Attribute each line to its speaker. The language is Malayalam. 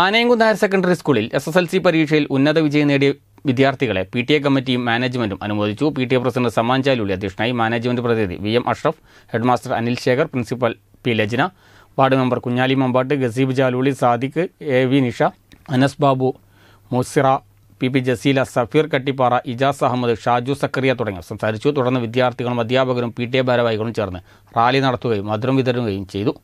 Speaker 1: ആനയംകുന്ന് ഹയർ സെക്കൻഡറി സ്കൂളിൽ എസ് എസ് എൽ സി പരീക്ഷയിൽ ഉന്നത വിജയം നേടിയ വിദ്യാർത്ഥികളെ പി ടി എ കമ്മിറ്റിയും മാനേജ്മെന്റും അനുമോദിച്ചു P T A president Saman Chaluli അധ്യക്ഷനായി മാനേജ്മെന്റ് പ്രതിനിധി V M Ashraf headmaster Anil Shekhar principal P Lajna ward member Kunjali Mambatt Gaseeb Jaluli Sadiq A V Nisha Anas Babu Musira P P Jaseela Safeer Kattippara Ijas Ahammed Shaju Sakkariya തുടങ്ങിയവർ സംസാരിച്ചു തുടർന്ന് വിദ്യാർത്ഥികളും അധ്യാപകരും പി ടി എ ഭാരവാഹികളും ചേർന്ന് റാലി നടത്തുകയും മധുരം വിതരുകയും ചെയ്തു